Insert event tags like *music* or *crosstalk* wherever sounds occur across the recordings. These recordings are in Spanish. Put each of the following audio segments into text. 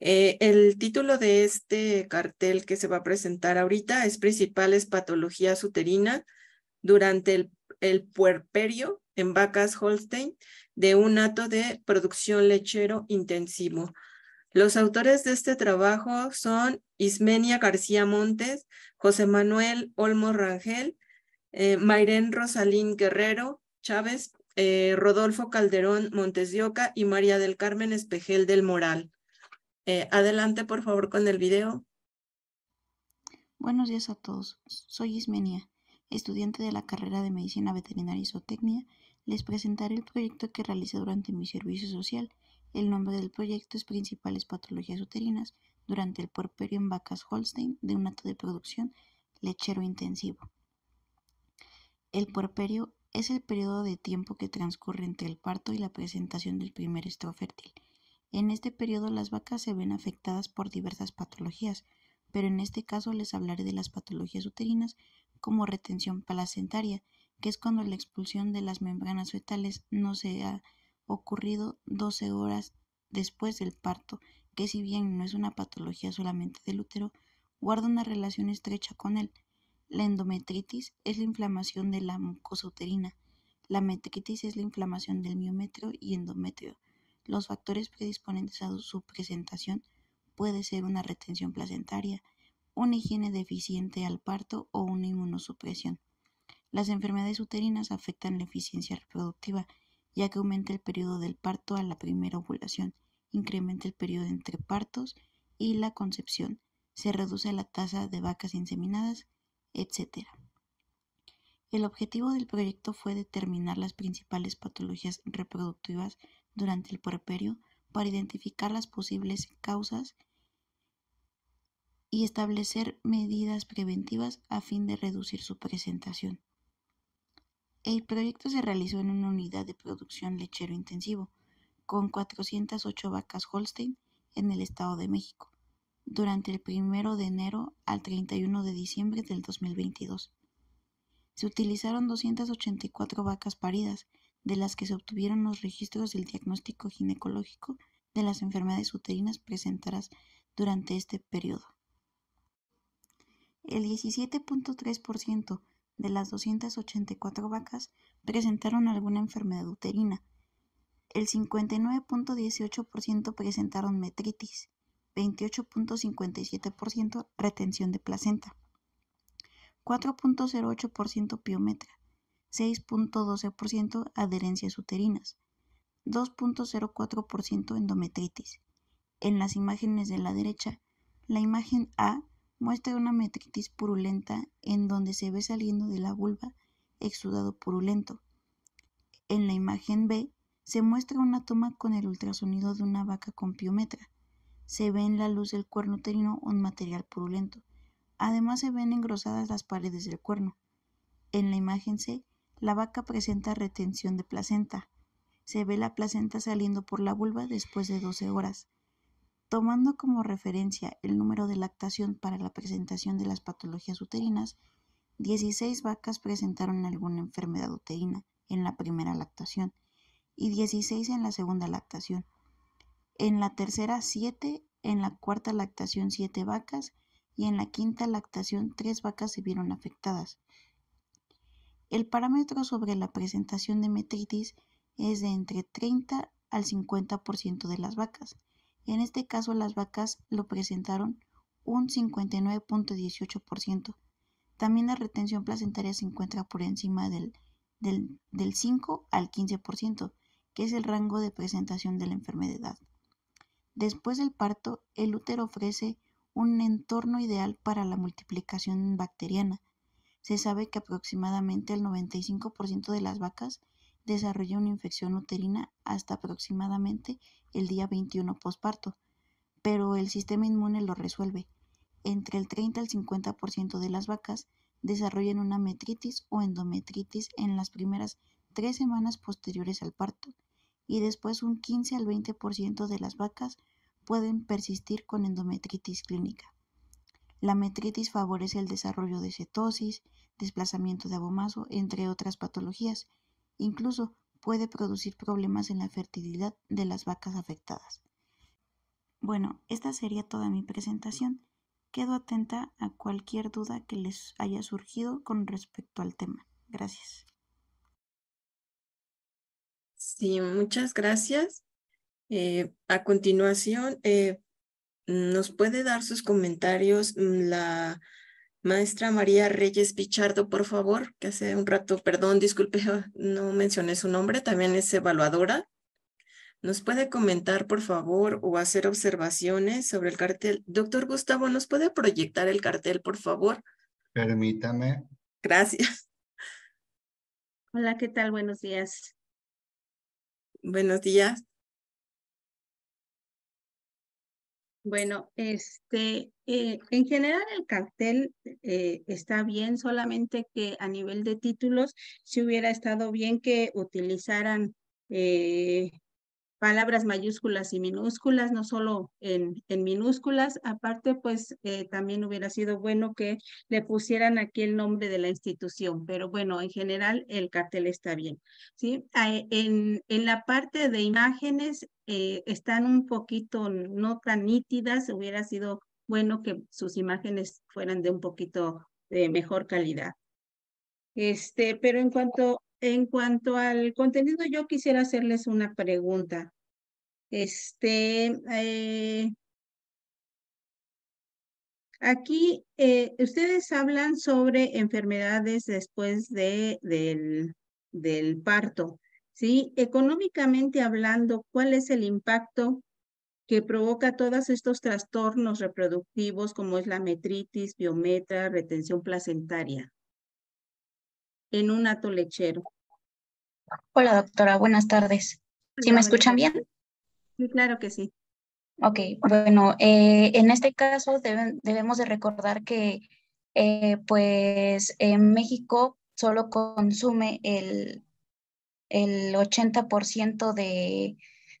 Eh, el título de este cartel que se va a presentar ahorita es Principales patologías uterinas durante el, puerperio en vacas Holstein de un ato de producción lechero intensivo. Los autores de este trabajo son Ismenia García Montes, José Manuel Olmo Rangel, eh, Rosalín Guerrero Chávez, eh, Rodolfo Calderón Montes Oca y María del Carmen Espejel del Moral. Eh, adelante, por favor, con el video. Buenos días a todos. Soy Ismenia, estudiante de la carrera de Medicina Veterinaria y Zootecnia. Les presentaré el proyecto que realicé durante mi servicio social. El nombre del proyecto es Principales Patologías Uterinas durante el porperio en vacas Holstein de un acto de producción lechero intensivo. El porperio es el periodo de tiempo que transcurre entre el parto y la presentación del primer estro fértil. En este periodo las vacas se ven afectadas por diversas patologías, pero en este caso les hablaré de las patologías uterinas como retención placentaria, que es cuando la expulsión de las membranas fetales no se ha ocurrido 12 horas después del parto, que si bien no es una patología solamente del útero, guarda una relación estrecha con él. La endometritis es la inflamación de la mucosa uterina. La metritis es la inflamación del miometrio y endometrio. Los factores predisponentes a su presentación puede ser una retención placentaria, una higiene deficiente al parto o una inmunosupresión. Las enfermedades uterinas afectan la eficiencia reproductiva, ya que aumenta el periodo del parto a la primera ovulación, incrementa el periodo entre partos y la concepción, se reduce la tasa de vacas inseminadas, etc. El objetivo del proyecto fue determinar las principales patologías reproductivas durante el puerperio para identificar las posibles causas y establecer medidas preventivas a fin de reducir su presentación. El proyecto se realizó en una unidad de producción lechero intensivo, con 408 vacas Holstein en el Estado de México, durante el 1 de enero al 31 de diciembre del 2022. Se utilizaron 284 vacas paridas, de las que se obtuvieron los registros del diagnóstico ginecológico de las enfermedades uterinas presentadas durante este periodo. El 17.3% de las 284 vacas presentaron alguna enfermedad uterina. El 59.18% presentaron metritis, 28.57% retención de placenta, 4.08% piometra, 6.12% adherencias uterinas, 2.04% endometritis. En las imágenes de la derecha, la imagen A muestra una metritis purulenta en donde se ve saliendo de la vulva exudado purulento. En la imagen B se muestra una toma con el ultrasonido de una vaca con piometra. Se ve en la luz del cuerno uterino un material purulento. Además se ven engrosadas las paredes del cuerno. En la imagen C la vaca presenta retención de placenta. Se ve la placenta saliendo por la vulva después de 12 horas. Tomando como referencia el número de lactación para la presentación de las patologías uterinas, 16 vacas presentaron alguna enfermedad uterina en la primera lactación y 16 en la segunda lactación. En la tercera 7, en la cuarta lactación 7 vacas y en la quinta lactación 3 vacas se vieron afectadas. El parámetro sobre la presentación de metritis es de entre 30 al 50% de las vacas. En este caso las vacas lo presentaron un 59.18%. También la retención placentaria se encuentra por encima del, del, 5 al 15%, que es el rango de presentación de la enfermedad. Después del parto, el útero ofrece un entorno ideal para la multiplicación bacteriana, se sabe que aproximadamente el 95% de las vacas desarrolla una infección uterina hasta aproximadamente el día 21 posparto, pero el sistema inmune lo resuelve. Entre el 30 al 50% de las vacas desarrollan una metritis o endometritis en las primeras tres semanas posteriores al parto y después un 15 al 20% de las vacas pueden persistir con endometritis clínica. La metritis favorece el desarrollo de cetosis, desplazamiento de abomaso, entre otras patologías. Incluso puede producir problemas en la fertilidad de las vacas afectadas. Bueno, esta sería toda mi presentación. Quedo atenta a cualquier duda que les haya surgido con respecto al tema. Gracias. Sí, muchas gracias. Eh, a continuación, eh, nos puede dar sus comentarios mm, la maestra María Reyes Pichardo, por favor, que hace un rato, perdón, disculpe, *laughs* no mencioné su nombre, también es evaluadora. ¿Nos puede comentar, por favor, o hacer observaciones sobre el cartel? Doctor Gustavo, ¿nos puede proyectar el cartel, por favor? Permítame. Gracias. *laughs* Hola, ¿qué tal? Buenos días. Buenos días. Bueno, este, eh, en general el cartel eh, está bien, solamente que a nivel de títulos, si hubiera estado bien que utilizaran eh, palabras mayúsculas y minúsculas, no solo en, en minúsculas. Aparte, pues eh, también hubiera sido bueno que le pusieran aquí el nombre de la institución, pero bueno, en general el cartel está bien. ¿sí? Ah, eh, en, en la parte de imágenes eh, están un poquito no tan nítidas, hubiera sido bueno que sus imágenes fueran de un poquito de mejor calidad. Este, pero en cuanto en cuanto al contenido, yo quisiera hacerles una pregunta. Este, eh, aquí eh, ustedes hablan sobre enfermedades después de, del, parto. ¿sí? Económicamente hablando, ¿cuál es el impacto que provoca todos estos trastornos reproductivos como es la metritis, biometra, retención placentaria en un hato lechero? Hola, doctora. Buenas tardes. ¿Sí me escuchan bien? Claro que sí. Ok, bueno, eh, en este caso debemos de recordar que eh, pues en México solo consume el, el 80% de,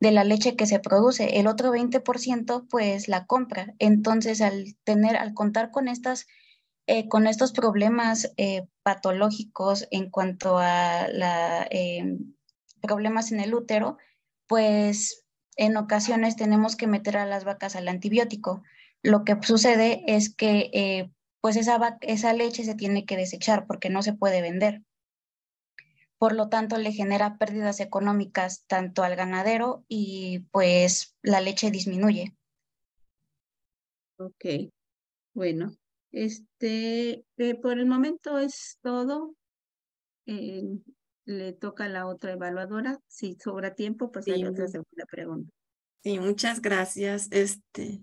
de la leche que se produce, el otro 20% pues la compra. Entonces, al tener, al contar con estas eh, con estos problemas eh, patológicos en cuanto a eh, problemas en el útero, pues en ocasiones tenemos que meter a las vacas al antibiótico. Lo que sucede es que pues esa, esa leche se tiene que desechar porque no se puede vender. Por lo tanto, le genera pérdidas económicas tanto al ganadero y pues la leche disminuye. Ok, bueno, este, eh, por el momento es todo. Eh, le toca a la otra evaluadora. Si sobra tiempo, pues hay otra segunda pregunta. Sí, muchas gracias. Este,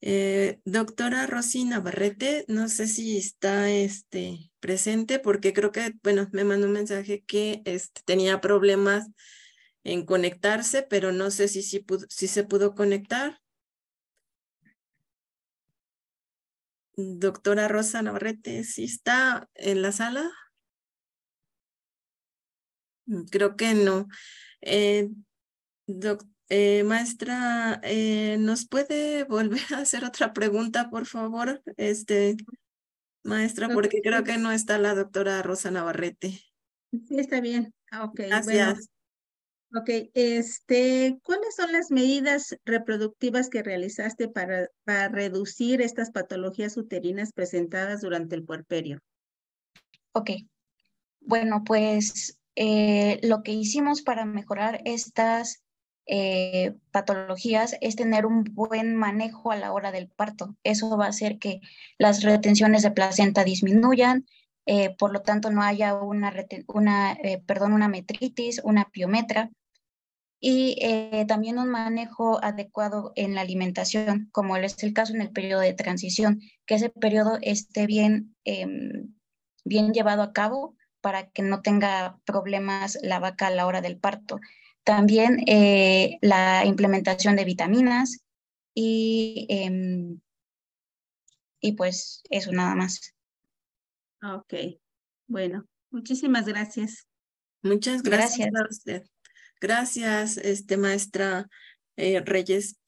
eh, doctora Rosina Barrete, no sé si está este, presente porque creo que, bueno, me mandó un mensaje que este, tenía problemas en conectarse, pero no sé si, si se pudo conectar. Doctora Rosa Navarrete, ¿sí está en la sala? Mm, creo que no. Eh, eh, maestra, eh, ¿nos puede volver a hacer otra pregunta, por favor? Este, maestra, porque creo que no está la doctora Rosa Navarrete. Sí, está bien. Ah, ok, Gracias. Ok, este, ¿cuáles son las medidas reproductivas que realizaste para, reducir estas patologías uterinas presentadas durante el puerperio? Ok, bueno, pues eh, lo que hicimos para mejorar estas eh, patologías es tener un buen manejo a la hora del parto. Eso va a hacer que las retenciones de placenta disminuyan, eh, por lo tanto no haya una, una, eh, perdón, una metritis, una piometra y eh, también un manejo adecuado en la alimentación, como es el caso en el periodo de transición, que ese periodo esté bien, em, bien llevado a cabo para que no tenga problemas la vaca a la hora del parto. También la implementación de vitaminas y, em, y pues eso nada más. Ah, ok, bueno, muchísimas gracias. Muchas gracias, gracias. a usted. Gracias, este, maestra eh, Reyes.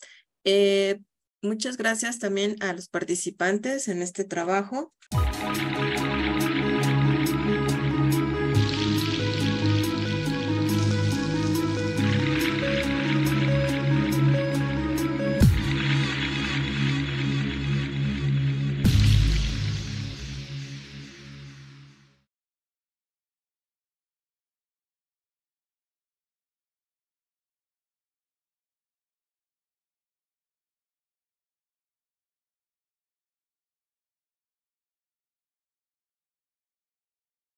Eh, muchas gracias también a los participantes en este trabajo.